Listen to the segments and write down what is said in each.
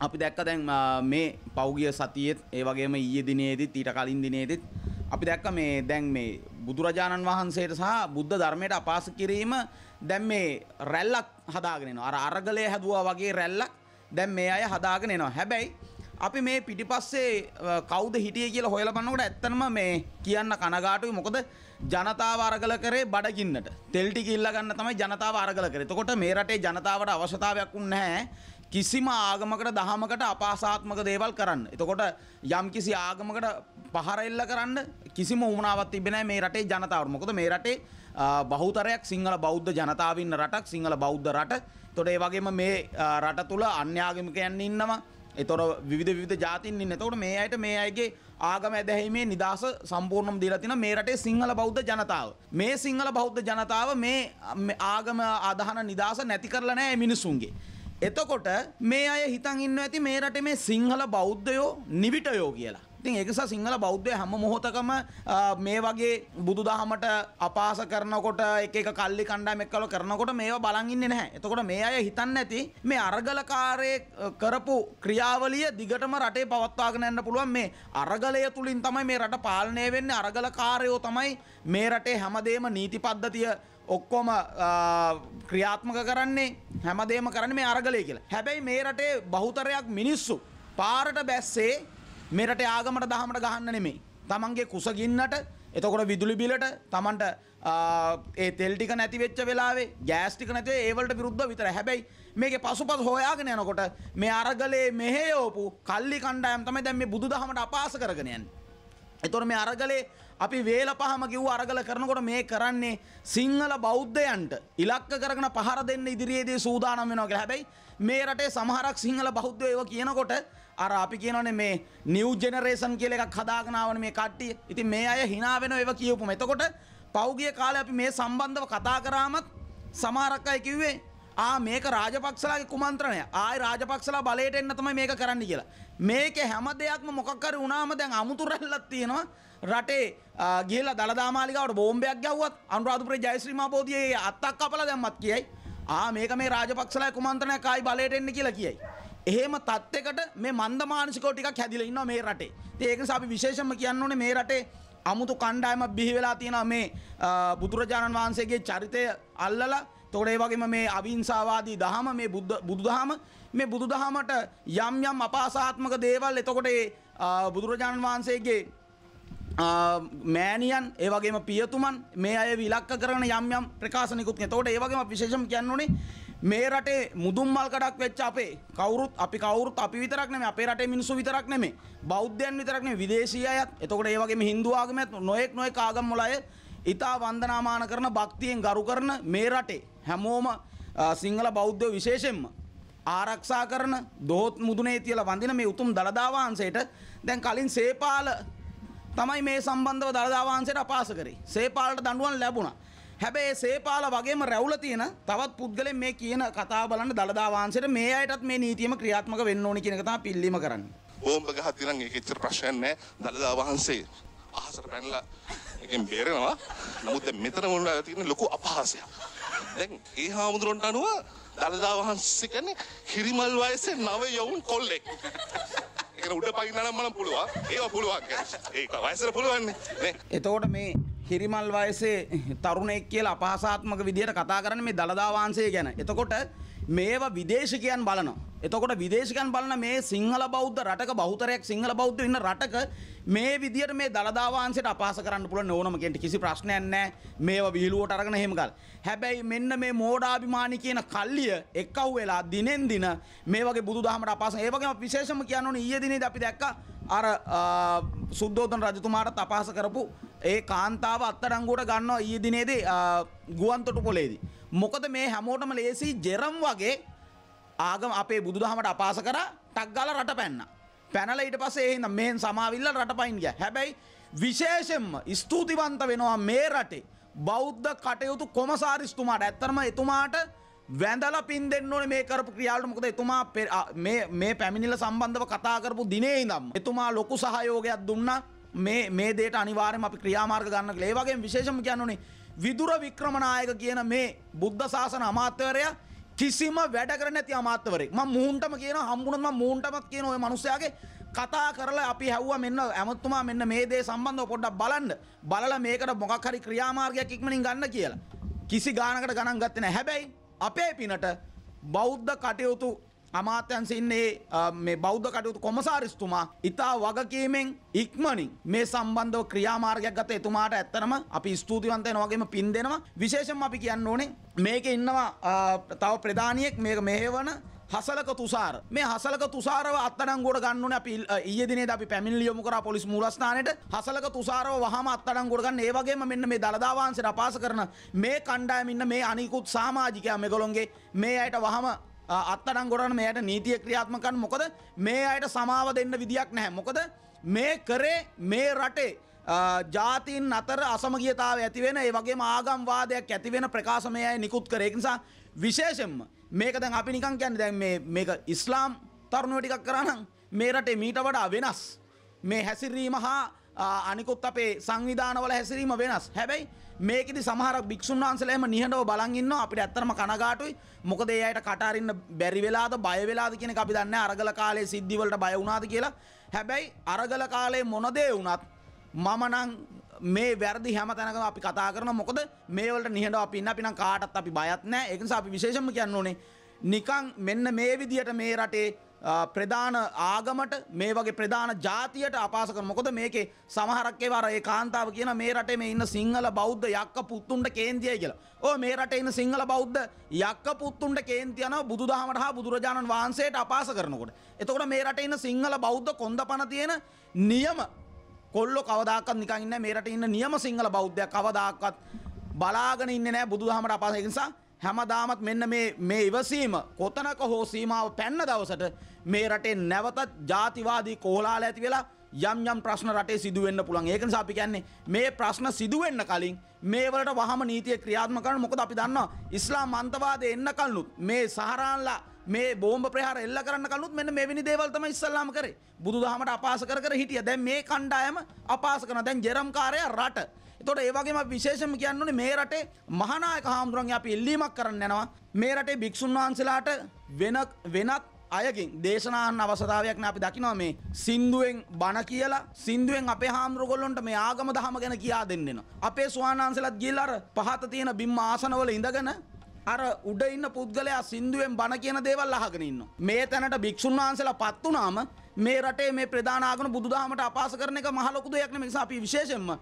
අපි දැක්ක දැන් මේ පෞගිය සතියෙත් ඒ වගේම ඊයේ දිනේදීත් ඊට කලින් දිනේදීත් අපි දැක්ක මේ දැන් මේ බුදුරජාණන් වහන්සේට සහ බුද්ධ ධර්මයට අපාස කිරීම දැන් මේ රැල්ලක් හදාගෙන එනවා. අර අරගලයේ හැදුවා වගේ රැල්ලක් දැන් මේ අය හදාගෙන එනවා. හැබැයි අපි මේ පිටිපස්සේ කවුද හිටියේ කියලා හොයලා බලනකොට ඇත්තනම මේ කියන්න කනගාටුයි. මොකද ජනතාව අරගල කරේ බඩගින්නට. තෙල් ටික ඉල්ල ගන්න තමයි ජනතාව අරගල කරේ. එතකොට මේ රටේ ජනතාවට අවශ්‍යතාවයක් උන්නේ නැහැ. කිසිම ආගමකට දහමකට අපාසාත්මක දේවල් කරන්න. එතකොට යම් කිසි ආගමකට පහර එල්ල කරන්න කිසිම වුණාවක් තිබෙන මේ රටේ ජනතාවට. මොකද මේ රටේ බහුතරයක් සිංහල බෞද්ධ ජනතාව ඉන්න රටක් සිංහල බෞද්ධ රට. එතකොට ඒ වගේම මේ රට තුල අන්‍ය ආගමිකයන් ඉන්නවා. එතොර විධ විධ ජාතින් ඉන්න. එතකොට මේ අයට මේ අයගේ ආගම ඇදැහීමේ නිදහස සම්පූර්ණම් දීලා තින මේ රටේ සිංහල බෞද්ධ ජනතාව. මේ සිංහල බෞද්ධ ජනතාව මේ ආගම ආදාහන නිදහස නැති කරලා නැහැ මිනිසුන්ගේ. එතකොට මේ අය හිතන් ඉන්න ඇති මේ රටේ මේ සිංහල බෞද්ධයෝ නිවිටයෝ කියලා. ඉතින් ඒකස සිංහල බෞද්ධය හැම මොහොතකම මේ වගේ බුදුදහමට අපාස කරනකොට එක එක කල්ලි කණ්ඩායම් එක්කල කරනකොට මේවා බලන් ඉන්නේ නැහැ. එතකොට මේ අය හිතන්නේ නැති මේ අරගලකාරයේ කරපු ක්‍රියාවලිය දිගටම රටේ පවත්වාගෙන යන්න පුළුවන් මේ අරගලය තුලින් තමයි මේ රට පාලනය වෙන්නේ අරගලකාරයෝ තමයි මේ රටේ හැමදේම නීති පද්ධතිය ඔක්කොම ක්‍රියාත්මක කරන්නේ හැමදේම කරන්නේ මේ අරගලය කියලා. හැබැයි මේ රටේ බහුතරයක් මිනිස්සු පාරට බැස්සේ මෙරට ආගමට දහමට ගහන්න නෙමෙයි. තමන්ගේ කුසගින්නට එතකොට විදුලි බිලට තමන්ට ඒ තෙල් ටික නැති වෙච්ච වෙලාවේ ගෑස් ටික නැති වෙයි ඒවලට විරුද්ධව විතර. හැබැයි මේකේ පසුපස හොයාගෙන යනකොට මේ අරගලේ මෙහෙයෝපු කල්ලි කණ්ඩායම් තමයි දැන් මේ බුදුදහමට අපාස කරගෙන යන්නේ. එතකොට මේ අරගලේ අපි වේල පහම කිව්ව අරගල කරනකොට මේ කරන්නේ සිංහල බෞද්ධයන්ට ඉලක්ක කරගෙන පහර දෙන්න ඉදිරියේදී සූදානම් වෙනවා කියලා. හැබැයි මේ රටේ සමහරක් සිංහල බෞද්ධයෝ ඒව කියනකොට අර අපි කියනවනේ මේ නිව් ජෙනරේෂන් කියලා එකක් හදාගෙන ආවනේ මේ කට්ටිය. ඉතින් මේ අය hina වෙනවා ඒව කියවපුම. එතකොට පෞගිය කාලේ අපි මේ සම්බන්ධව කතා කරාමත් සමහරක් අය කිව්වේ ආ මේක රාජපක්ෂලාගේ කුමන්ත්‍රණය. ආයි රාජපක්ෂලා බලයට එන්න තමයි මේක කරන්න කියලා. මේක හැම දෙයක්ම මොකක් හරි වුණාම දැන් අමුතු රැල්ලක් තියෙනවා. රටේ ගිහලා දළදා මාලිගාවට බෝම්බයක් ගැව්වත් අනුරාධපුරේ ජයශ්‍රී මාබෝධියේ අත්තක් කපලා දැම්මත් කියයි. ආ මේක මේ රාජපක්ෂලා කුමන්ත්‍රණය කායි බලයට එන්න කියලා කියයි. එහෙම තත්ත්වයකට මේ මන්ද මානසිකව ටිකක් හැදිලා ඉන්නවා මේ රටේ. ඉතින් ඒක නිසා අපි විශේෂයෙන්ම කියන්න ඕනේ මේ රටේ අමුතු කණ්ඩායමක් බිහි වෙලා තියෙනවා මේ බුදුරජාණන් වහන්සේගේ චරිතය අල්ලලා තොට ඒ වගේම මේ අවිංසාවාදී දහම මේ බුදුදහම මේ බුදුදහමට යම් යම් අපාසාත්මක දේවල් එතකොට ඒ බුදුරජාණන් වහන්සේගේ මෑනියන් ඒ වගේම පියතුමන් මේ අය විලක්ක කරන යම් යම් ප්‍රකාශනිකුත් එතකොට ඒ වගේම විශේෂම කියන්නේ මේ රටේ මුදුන් මල් කඩක් වෙච්ච අපේ කවුරුත් අපි කවුරුත් අපි විතරක් නෙමෙයි අපේ රටේ මිනිස්සු විතරක් නෙමෙයි බෞද්ධයන් විතරක් නෙමෙයි විදේශීය අයත් එතකොට ඒ වගේම Hindu ආගමත් නොඑක් නොඑක් ආගම් වල අය ඉතා වන්දනාමාන කරන භක්තියෙන් ගරු කරන මේ රටේ හැමෝම සිංහල බෞද්ධ විශේෂෙන්ම ආරක්ෂා කරන දොහොත් මුදුනේ තියලා වඳින මේ උතුම් දළදා වහන්සේට දැන් කලින් සේපාල තමයි මේ සම්බන්ධව දළදා වහන්සේට අපාස කරේ. සේපාලට දඬුවම් ලැබුණා. හැබැයි සේපාල වගේම රැවුල තියෙන තවත් පුද්ගලෙන් මේ කියන කතාව බලන්න දළදා වහන්සේට මේ අයටත් මේ නීතියම ක්‍රියාත්මක වෙන්න ඕනේ කියන එක තමයි පිල්ලීම කරන්නේ. ඕම්බ ගහතිනම් ඒක එච්චර ප්‍රශ්නයක් නැහැ. දළදා වහන්සේ අහසට පැනලා එකෙන් බේරෙනවා. නමුත් දැන් මෙතන මොනවා තියෙන ලොකු අපහාසයක්. දැන් ඒ හාමුදුරන්ට අනුව දළදා වහන්සේ කියන්නේ හිරිමල් වයසේ නව යවුන් කොල්ලෙක්. ඒක උඩ පයින්න නම් මම පුළුවා. ඒවා පුළුවන් ඒක වයසට පුළුවන් නේ. එතකොට මේ හිරිමල් වයසේ තරුණයෙක් කියලා අපහාසාත්මක විදිහට කතා කරන්නේ මේ දළදා වහන්සේ ගැන. එතකොට මේවා විදේශකයන් බලනවා. එතකොට විදේශකයන් බලන මේ සිංහල බෞද්ධ රටක බෞතරයක් සිංහල බෞද්ධ ඉන්න රටක මේ විදියට මේ දළදා වහන්සේට අපහාස කරන්න පුළුවන් ඕනම කෙනෙක් කිසි ප්‍රශ්නයක් නැහැ. මේවා විහිළුවට අරගෙන එහෙම ගල්. හැබැයි මෙන්න මේ මෝඩාභිමානී කියන කල්ලිය එක්කව වෙලා දිනෙන් දින මේ වගේ බුදුදහමට අපහාස. ඒ වගේම විශේෂම කියන්න ඕනේ ඊයේ දිනේදී අපි දැක්කා අර සුද්ධෝදන රජතුමාට අපහාස කරපු ඒ කාන්තාව අත්අඩංගුවට ගන්නවා ඊයේ දිනේදී ගුවන්තොටුපොලේදී. මොකද මේ හැමෝටම ලේසි ජෙරම් වගේ ආගම අපේ බුදුදහමට අපාස කරා ටක් ගාලා රට පැන්න. පැනලා ඊට පස්සේ එහෙනම් මෙහෙන් සමාවිල්ල රට පයින් ගියා. හැබැයි විශේෂයෙන්ම ස්තුතිවන්ත වෙනවා මේ රටේ බෞද්ධ කටයුතු කොමසාරිස්තුමාට. ඇත්තටම එතුමාට වැඳලා පින් දෙන්න ඕනේ මේ කරපු ක්‍රියාවලට මොකද එතුමා මේ මේ පැමිණිල සම්බන්ධව කතා කරපු දිනේ ඉඳන්ම එතුමා ලොකු සහයෝගයක් දුන්නා මේ මේ දේට අනිවාර්යයෙන්ම අපි ක්‍රියාමාර්ග ගන්න කියලා. ඒ වගේම විශේෂම කියන්න ඕනේ විදුර වික්‍රමනායක කියන මේ බුද්ධ ශාසන අමාත්‍යවරයා කිසිම වැඩ කරන්නේ නැති අමාත්‍යවරයෙක්. මම මූන්ටම කියන හම්බුණත් මම මූන්ටමත් කියන ওই මිනිස්යාගේ කතා කරලා අපි හැව්වා මෙන්න ඇමතුමා මෙන්න මේ දේ සම්බන්ධව පොඩ්ඩක් බලන්න. බලලා මේකට මොකක් හරි ක්‍රියාමාර්ගයක් ඉක්මනින් ගන්න කියලා. කිසි ගානකට ගණන් ගත්තේ නැහැ. හැබැයි අපේ පිනට බෞද්ධ කටයුතු අමාත්‍යංශ ඉන්නේ මේ බෞද්ධ කටයුතු කොමසාරිස්තුමා ඉතා වගකීමෙන් ඉක්මනින් මේ සම්බන්ධව ක්‍රියාමාර්ගයක් ගත එතුමාට ඇත්තනම අපි ස්තුතිවන්ත වෙනවා වගේම පින් දෙනවා විශේෂයෙන්ම අපි කියන්න ඕනේ මේකේ ඉන්නවා තව ප්‍රධානියෙක් මේක මෙහෙවන හසලක තුසාර මේ හසලක තුසාරව අත්තඩංගුවට ගන්න ඕනේ අපි ඊයේ දිනේදී අපි පැමිණිලි යොමු කරා පොලිස් මූලස්ථානයේට හසලක තුසාරව වහාම අත්තඩංගුවට ගන්න ඒ වගේම මෙන්න මේ දලදා වහන්සේට අපාස කරන මේ කණ්ඩායම ඉන්න මේ අනිකුත් සමාජිකයන් මේගොල්ලොන්ගේ මේ අයට වහාම අත්තනම් ගොඩන මෙයට නීතිය ක්‍රියාත්මකන් මොකද මේ අයට සමාව දෙන්න විදියක් නැහැ මොකද මේ කරේ මේ රටේ ජාතින් අතර අසමගියතාව ඇතිවෙන ඒ වගේ ආගම්වාදයක් ඇතිවෙන ප්‍රකාශමයයි නිකුත් කරේකිනිසා විශේෂෙන්ම මේක දැන් අපි නිකන් කියන්න දැන් මේක ඉස්ලාම් තරුණුවටිකක් කරනම් මේ රටේ මීට වඩා වෙනස් මේ හැසිරීම හා අනිකුත් අපේ සංවිධානවල හැසිරීම වෙනස් හැබැයි මේකෙදි සමහර භික්ෂුන් වහන්සේලා එහෙම නිහඬව බලන් ඉන්නවා අපිට ඇත්තටම කනගාටුයි මොකද ඒ අයට කට අරින්න බැරි වෙලාද බය වෙලාද කියන එක අපි දන්නේ අරගල කාලේ සිද්ධි වලට බය වුණාද කියලා හැබැයි අරගල කාලේ මොන දේ වුණත් මම නම් මේ වැරදි හැම තැනකම අපි කතා කරන මොකද මේ වලට නිහඬව අපි ඉන්න අපි නම් කාටවත් අපි බයත් නැහැ ඒක නිසා අපි විශේෂයෙන්ම කියන්න ඕනේ නිකන් මෙන්න මේ විදියට මේ රටේ ප්‍රධාන ආගමට මේ වගේ ප්‍රධාන ජාතියට අපාසක මොකද මේකේ සමහරක්කේ වර ඒ කාන්තාව කියන මේ රටේ මේ ඉන්න සිංහල බෞද්ධ යක්ක පුත්තුන්ට කේන්තියයි කියලා. ඕ මේ රටේ ඉන්න සිංහල බෞද්ධ යක්ක පුත්තුන්ට කේන්ති යනවා බුදුදහමට හා බුදුරජාණන් වහන්සේට අපාස කරනකොට. එතකොට මේ රටේ ඉන්න සිංහල බෞද්ධ කොන්දපණ තියෙන නියම කොල්ල කවදාකත් නිකන් ඉන්න මේ රටේ ඉන්න නියම සිංහල බෞද්ධය කවදාකත් බලාගෙන ඉන්නේ නැහැ බුදුදහමට අපාස. ඒ නිසා හැමදාමත් මෙන්න මේ මේ ඉවසීම කොතනක හෝ සීමාව පැන්න දවසට මේ රටේ නැවතත් ජාතිවාදී කෝලාල ඇති වෙලා යම් යම් ප්‍රශ්න රටේ සිදුවෙන්න පුළුවන්. ඒක නිසා අපි කියන්නේ මේ ප්‍රශ්න සිදුවෙන්න කලින් මේ වලට වහම නීතිය ක්‍රියාත්මක කරන්න මොකද අපි දන්නවා ඉස්ලාම් අන්තවාදය එන්න කලිනුත් මේ සහරාන්ලා මේ බෝම්බ ප්‍රහාර එල්ල කරන්න කලිනුත් මෙන්න මෙවැනි දේවල් තමයි ඉස්සල්ලාම කරේ. බුදුදහමට අපාස කර කර හිටිය. දැන් මේ කණ්ඩායම අපාස කරනවා. දැන් ජෙරම්කාරයා රට එතකොට ඒ වගේම විශේෂම කියන්න ඕනේ මේ රටේ මහානායක හාමුදුරන්ගේ අපි ඉල්ලීමක් කරන්න යනවා. මේ රටේ භික්ෂුන් වහන්සේලාට වෙන වෙනත් අයකින් දේශනාන්න අවසතාවයක් අපි දකිනවා මේ සින්දුවෙන් බණ කියලා සින්දුවෙන් අපේ හාමුදුරුගොල්ලොන්ට මේ ආගම දහම ගැන කියා දෙන්නෙන. අපේ ස්වානාන්සලත් ගිල්ලර පහත තියෙන බිම් ආසනවල ඉඳගෙන අර උඩ ඉන්න පුද්ගලයා සින්දුවෙන් බණ කියන දේවල් අහගෙන ඉන්නවා. මේ තැනට භික්ෂුන් වහන්සේලා පත් වුණාම මේ රටේ මේ ප්‍රධාන ආගම බුදුදහමට අපාස කරන එක මහ ලොකු දෙයක් නෙමෙයි. නිසා අපි විශේෂයෙන්ම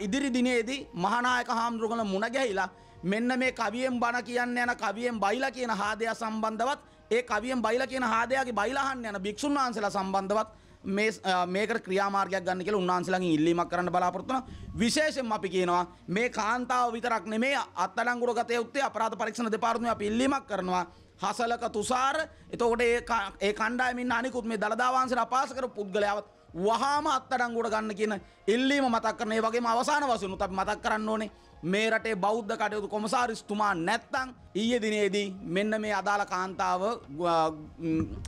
ඉදිරි දිනේදී මහනායක හාමුදුරුවන මුණගැහිලා මෙන්න මේ කවියෙන් බණ කියන්න යන කවියෙන් බයිලා කියන හාදයා සම්බන්ධවත් ඒ කවියෙන් බයිලා කියන හාදයාගේ බයිලාහන්න යන භික්ෂුන් වහන්සේලා සම්බන්ධවත් මේ මේකට ක්‍රියාමාර්ගයක් ගන්න කියලා උන්වහන්සේලාගෙන් ඉල්ලීමක් කරන්න බලාපොරොත්තු වෙනවා විශේෂයෙන්ම අපි කියනවා මේ කාන්තාව විතරක් නෙමෙයි අත්අඩංගුවට ගත යුත්තේ අපරාධ පරීක්ෂණ දෙපාර්තමේන්තුව අපි ඉල්ලීමක් කරනවා හසලක තුසාර එතකොට ඒ ඒ කණ්ඩායමින් අනිකුත් මේ දළදා වහන්සේලා අපාස කරපු පුද්ගලයාවත් වහාම අත්තඩංගුවට ගන්න කියන ඉල්ලීම මතක් කරන ඒ වගේම අවසාන වශයෙන් අපි මතක් කරන්න ඕනේ මේ රටේ බෞද්ධ කටයුතු කොමසාරිස්තුමා නැත්තම් ඊයේ දිනේදී මෙන්න මේ අදාළ කාන්තාව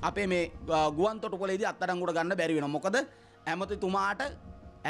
අපේ මේ ගුවන්තොටුපළේදී අත්තඩංගුවට ගන්න බැරි වෙනවා. මොකද ඇමතිතුමාට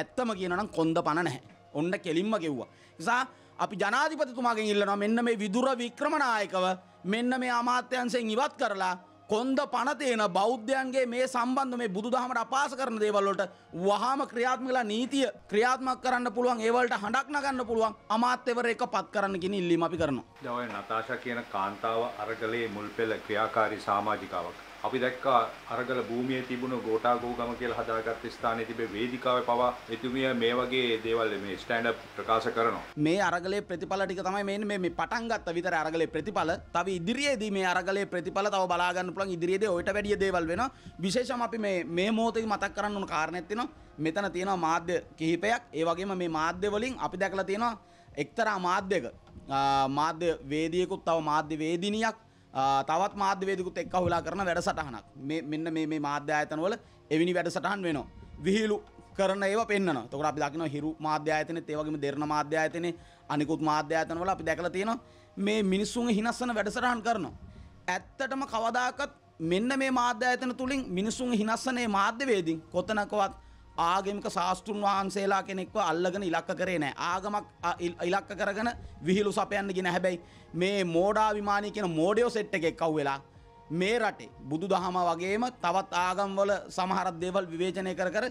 ඇත්තම කියනනම් කොන්ද පණ නැහැ. ඔන්න කෙලින්ම කිව්වා. නිසා අපි ජනාධිපතිතුමාගෙන් ඉල්ලනවා මෙන්න මේ විදුර වික්‍රමනායකව මෙන්න මේ අමාත්‍යංශයෙන් ඉවත් කරලා කොන්ද පනතියන බෞද්ධයන්ගේ මේ සම්බන්ධ මේ බුදු දහමට අපාස කරන දේවල්ලට වහම ක්‍රියාත්මිකලා නීතිය ක්‍රියාත්මක් කරන්න පුළුවන් ඒවලට හඬක් නගන්න පුළුවන් අමාත්‍යවර එක පත් කරන්න ගෙන ඉල්ලීම අපි කරනවා. දවයි නතාෂා කියන කාන්තාව අරගලයේ මුල් පෙළ ක්‍රියාකාරී සාමාජිකාවක්. අපි දැක්කා අරගල භූමියේ තිබුණු ගෝඨාගෝගම කියලා හදාගත් ස්ථානයේ තිබේ වේදිකාවේ පවා එතුමිය මේ වගේ දේවල් මේ ස්ටෑන්ඩ් අප් ප්‍රකාශ කරනවා. මේ අරගලේ ප්‍රතිඵල ටික තමයි මේ මේ පටන් ගත්ත විතර අරගලේ ප්‍රතිඵල. තව ඉදිරියේදී මේ අරගලේ ප්‍රතිඵල තව බලා ගන්න පුළුවන් ඉදිරියේදී ඔයිට වැඩිය දේවල් වෙනවා. විශේෂම අපි මේ මේ මොහොතේ මතක් කරන්න ඕන කාරණයක් තියෙනවා. මෙතන තියෙනවා මාධ්‍ය කිහිපයක් ඒ වගේම මේ මාධ්‍ය වලින් අපි දැකලා තියෙනවා එක්තරා මාධ්‍යක මාධ්‍ය වේදියෙකුත් තව මාධ්‍ය වේදිනියක් තවත් මාධ්‍යවේදකුත් එක් අහුලා කරන වැඩසටහනක් මෙන්න මේ මාධ්‍යායතනවල එවැනි වැඩසටහන් වෙනවා. විහිලු කරන ඒව පෙන්න්න තොකට අපි දකින හිරු මාධ්‍යායතන ඒවගේම දෙරන මාධ්‍යායතන අනිකුත් මාධ්‍යායතනවල අපි දැකල තියෙන මේ මිනිස්සුන් හිනස්සන වැඩසටහන් කරනවා. ඇත්තටම කවදාකත් මෙන්න මේ මාධ්‍යායතන තුළින් මිනිසුන් හිනස්සනේ මාධ්‍යවේදී කොතනකවත් ආගමික ශාස්තෘන් වහන්සේලා කෙනෙක්ව අල්ලගෙන ඉලක්ක කරේ නෑ ආගමක් ඉලක්ක කරගෙන විහිලු සපයන්න ගෙන හැබැයි මේ මෝඩා විමානය කියෙන මෝඩියෝ සෙට් එකෙක් කව් වෙලා මේ රටේ බුදු දහම වගේම තවත් ආගම්වල සමහරත් දේවල් විවේචනය කර කර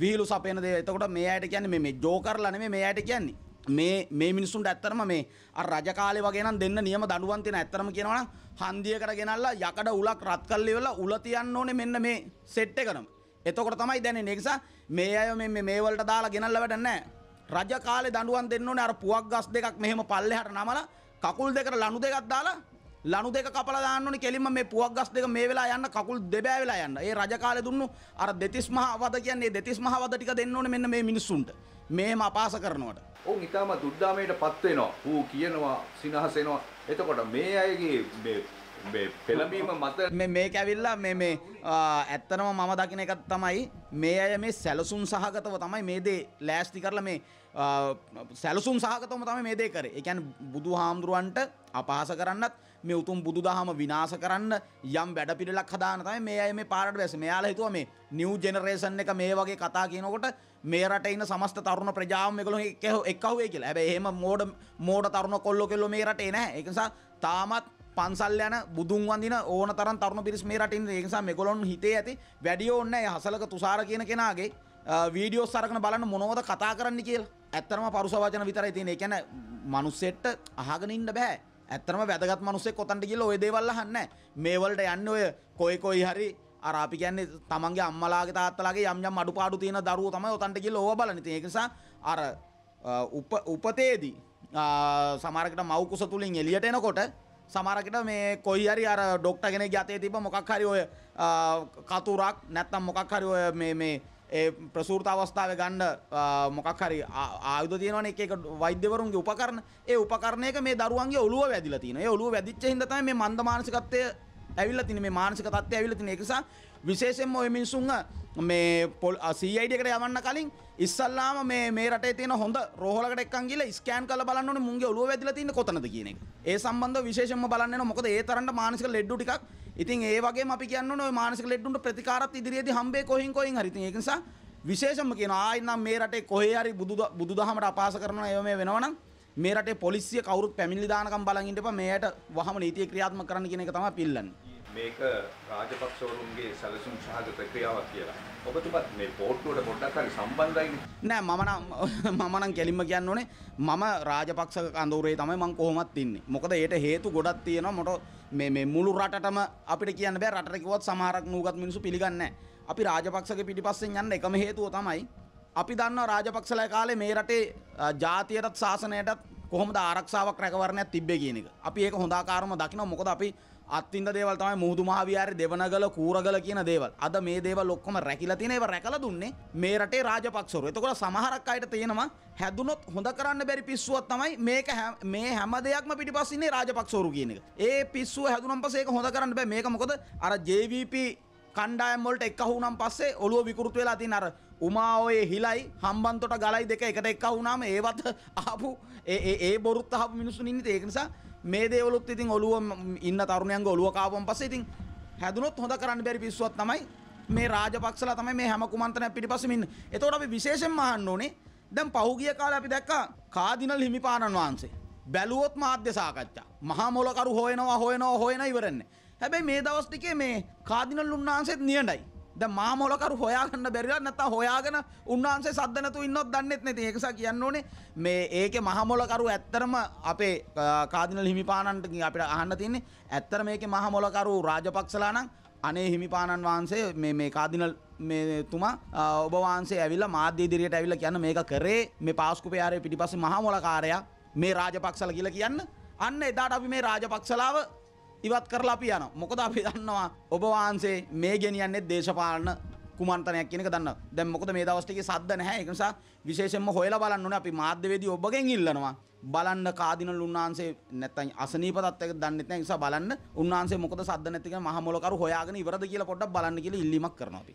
විහිලු සපයන දේ එතකොට මේ අයට කියන්නේ මේ ජෝකරලන මේ අයට කියන්නේ මේ මේ මිනිසුන්ට ඇත්තරම මේ රජකාලය වගේනම් දෙන්න නියම දඩුවන් තියෙන ඇත්තරම කියනවනම් හන්දියකට ගෙනල්ලා යකඩ උලක් රත් කරලා ඉවරලා උල තියන්න ඕනේ මෙන්න මේ සෙට් එකනම එතකොට තමයි දැනෙන්නේ. ඒ නිසා මේ අය මේ මේ වලට දාලා ගෙනල්ලා වැඩක් නැහැ. රජ කාලේ දඬුවම් දෙන්න ඕනේ අර පුවක් ගස් දෙකක් මෙහෙම පල්ලෙහාට නමලා කකුල් දෙකට ලණු දෙකක් දාලා ලණු දෙක කපලා දාන්න ඕනේ කෙලින්ම මේ පුවක් ගස් දෙක මේ වෙලා යන්න කකුල් දෙබෑ වෙලා යන්න. ඒ රජ කාලේ දුන්නු අර දෙතිස් මහා වද කියන්නේ දෙතිස් මහා වද ටික දෙන්න ඕනේ මෙන්න මේ මිනිස්සුන්ට. මේම අපාස කරනවට. ඔවුන් ඊටම දුඩ්ඩාමයට පත් වෙනවා. ඌ කියනවා සිනහසෙනවා. එතකොට මේ අයගේ මේ පෙළබීම මත මේක ඇවිල්ලා මේ මේ ඇත්තනම මම දකින එකත් තමයි මේ අය මේ සැලසුම් සහගතව තමයි මේ දේ ලෑස්ති කරලා මේ සැලසුම් සහගතවම තමයි මේ දේ කරේ. ඒ කියන්නේ බුදු හාමුදුරුවන්ට අපහාස කරන්නත් මේ උතුම් බුදු දහම විනාශ කරන්න යම් වැඩ පිළිලක් හදාන තමයි මේ අය මේ පාරට බැස්සේ. මෙයාලා හිතුවා මේ නිව් ජෙනරේෂන් එක මේ වගේ කතා කියනකොට මේ රටේ ඉන්න සමස්ත තරුණ ප්‍රජාව මේගොල්ලෝ එක්කහුවේ කියලා. හැබැයි එහෙම මෝඩ මෝඩ තරුණ කොල්ලෝ කෙල්ලෝ මේ රටේ නැහැ. ඒක නිසා තාමත් පන්සල් යන බුදුන් වඳින ඕන තරම් තරුණ පිරිස මේ රටේ ඉන්නේ. ඒ නිසා මේගොල්ලොන් හිතේ ඇති වැඩියෝ නැහැ හසලක තුසාර කියන කෙනාගේ වීඩියෝස් අරගෙන බලන්න මොනවද කතා කරන්න කියලා. ඇත්තටම පරුස වචන විතරයි තියෙන්නේ. ඒ කියන්නේ මිනිස්සෙට අහගෙන ඉන්න බෑ. ඇත්තටම වැදගත් මිනිස්සෙක් කොතනට ගිහලා ওই දේවල් අහන්නේ මේ වලට යන්නේ ඔය කොයි කොයි හරි අර අපි කියන්නේ තමන්ගේ අම්මලාගේ තාත්තලාගේ යම් යම් අඩුපාඩු තියෙන දරුවෝ තමයි ඔතනට ගිහලා ඕවා බලන්නේ. ඉතින් ඒක නිසා අර උපතේදී සමහරකට මව් කුස තුලින් එළියට එනකොට සමරකට මේ කොයි හරි අර ඩොක්ට කෙනෙ ගතේ තිබ මොකක් හරි ඔය කතුරක් නැත්තම් මොකක් හරි ඔය මේ මේ ඒ ප්‍රසූර්ත අවස්ථාව ගන්න මොකක් හරි ආයුධ තියෙනවනේ එක එක වෛද්‍යවරුන්ගේ උපකරණ ඒ උපකරණයක මේ දරුවන්ගේ ඔළුව වැදිලා තියෙනවා. ඒ ඔළුව වැදිච්ච හින්දා තමයි මේ මන්ද මානසිකත්වය ඇවිල්ලා තින්නේ මේ මානසික තත්ත්වය ඇවිල්ලා තින්නේ. ඒ නිසා විශේෂයෙන්ම ওই මිනිසුන්ව මේ පොල් අසීයිඩකට යවන්න කලින් ඉස්සල්ලාම මේ මේ රටේ තියෙන හොඳ රෝහලකට එක්කන් ගිහලා ස්කෑන් කරලා බලන්න ඕනේ මුන්ගේ ඔළුව වැදිලා තියෙන්නේ කොතනද කියන එක. ඒ සම්බන්ධව විශේෂයෙන්ම බලන්න ඕන මොකද ඒ තරම්ට මානසික ලෙඩු ටිකක් ඉතින් ඒ වගේම අපි කියන්න ඕනේ ওই මානසික ලෙඩුන්ට ප්‍රතිකාරත් ඉදිරියේදී හම්බේ කොහෙන් කොහෙන් හරි. ඉතින් ඒක නිසා විශේෂයෙන්ම කියනවා ආයි නම් මේ රටේ කොහේ හරි බුදු බුදුදහමට අපාස කරන ඒවා මේ වෙනවනම් මේ රටේ පොලිසිය කවුරුත් පැමිණිලි දානකම් බලන් ඉන්න එපා. මේයට වහම නීතිය ක්‍රියාත්මක කරන්න කියන එක තමයි පිල්ලන්නේ. මේක රාජපක්ෂවරුන්ගේ සැලසුම් සහගත ක්‍රියාවක් කියලා. ඔබතුමත් මේ පෝට්ටුවට පොඩ්ඩක් හරි සම්බන්ධයිනේ. නෑ මම නම් මම නම් කැලින්ම කියන්න ඕනේ මම රාජපක්ෂ කඳවුරේ තමයි මං කොහොමත් ඉන්නේ. මොකද ඒට හේතු ගොඩක් තියෙනවා. මට මේ මේ මුළු රටටම අපිට කියන්න බෑ රටට කිව්වත් සමහරක් නූගත් මිනිස්සු පිළිගන්නේ නෑ. අපි රාජපක්ෂගේ පිටිපස්සෙන් යන්න එකම හේතුව තමයි අපි දන්නවා රාජපක්ෂලා කාලේ මේ රටේ ජාතියටත් ශාසනයටත් කොහොමද ආරක්ෂාවක් රැකවරණයක් තිබ්බේ කියන එක. අපි ඒක හොඳාකාරම දකිනවා මොකද අපි අත්විඳ දේවල් තමයි මුහුදු මහවිහාරේ දෙවනගල කූරගල කියන දේවල්. අද මේ දේවල් ඔක්කොම රැකිලා තියෙන ඒවා රැකලා දුන්නේ මේ රටේ රාජපක්ෂවරු. එතකොට සමහරක් අයට තේනවා හැදුනොත් හොඳ කරන්න බැරි පිස්සුවක් තමයි මේක මේ හැම දෙයක්ම පිටිපස්සේ ඉන්නේ රාජපක්ෂවරු කියන එක. ඒ පිස්සුව හැදුනන් පස්සේ ඒක හොඳ කරන්න බෑ. මේක මොකද අර JVP කණ්ඩායම් වලට එකහුණන් පස්සේ ඔළුව විකෘති වෙලා තියෙන අර උමා ඔය හිලයි හම්බන්තොට ගලයි දෙක එකට එක්ක වුණාම ඒවත් ආපු ඒ ඒ බොරුත් ආපු මිනිස්සුන් ඉන්නේ ඒක නිසා මේ දේවලුත් ඉතින් ඔළුව ඉන්න තරුණයන්ගේ ඔළුව කාපුවම පස්සේ ඉතින් හැදුනොත් හොඳ කරන්න බැරි පිස්සුවක් තමයි මේ රාජපක්ෂලා තමයි මේ හැම කුමන්ත්‍රණයක් පිටිපස්සෙම ඉන්නේ. එතකොට අපි විශේෂයෙන්ම අහන්න ඕනේ දැන් පහුගිය කාලේ අපි දැක්කා කාදිනල් හිමිපාණන් වහන්සේ බැලුවොත් මාධ්‍ය සාකච්ඡා මහා මොලකරු හොයනවා හොයනවා හොයන ඉවරන්නේ. හැබැයි මේ දවස් ටිකේ මේ කාදිනල් උන්වහන්සේත් නියඬයි. ද මාමොලකරු හොයාගන්න බැරිලා නැත්තා හොයාගෙන උන්වහන්සේ සද්ධනතු ඉන්නොත් දන්නෙත් නැති ඒකසා කියන්න ඕනේ මේ ඒක මහමොලකරු ඇත්තරම අපේ කාදිනල් හිමිපාණන්ට අපිට අහන්න තින්නේ ඇත්තර මේක මහමොලකරු රාජපක්ෂලා නම් අනේ හිමිපාණන් වහන්සේ මේ මේ කාදිනල් මේ තුමා ඔබ වහන්සේ ඇවිල්ලා මාධ්‍ය ඉදිරියට ඇවිල්ලා කියන්න මේක කරේ මේ පාස්කුපයාරේ පිටිපස්සේ මහමොලකාරයා මේ රාජපක්ෂල කියලා කියන්න අන්න එදාට අපි මේ රාජපක්ෂලාව ඉවත් කරලා අපි යනවා. මොකද අපි දන්නවා ඔබ වහන්සේ මේ ගෙනියන්නේ දේශපාලන කුමන්ත්‍රණයක් කියන එක දන්නවා. දැන් මොකද මේ දවස් ටිකේ සද්ද නැහැ. ඒක නිසා විශේෂයෙන්ම හොයලා බලන්න ඕනේ අපි මාධ්‍යවේදී ඔබගෙන් ඉල්ලනවා. බලන්න කාදිනල් උන්වහන්සේ නැත්තම් අසනීප තත්ත්වයක දන්නෙත් නැහැ. ඒ නිසා බලන්න උන්වහන්සේ මොකද සද්ද නැති කියන මහමොලකරු හොයාගෙන ඉවරද කියලා පොඩ්ඩක් බලන්න කියලා ඉල්ලීමක් කරනවා අපි.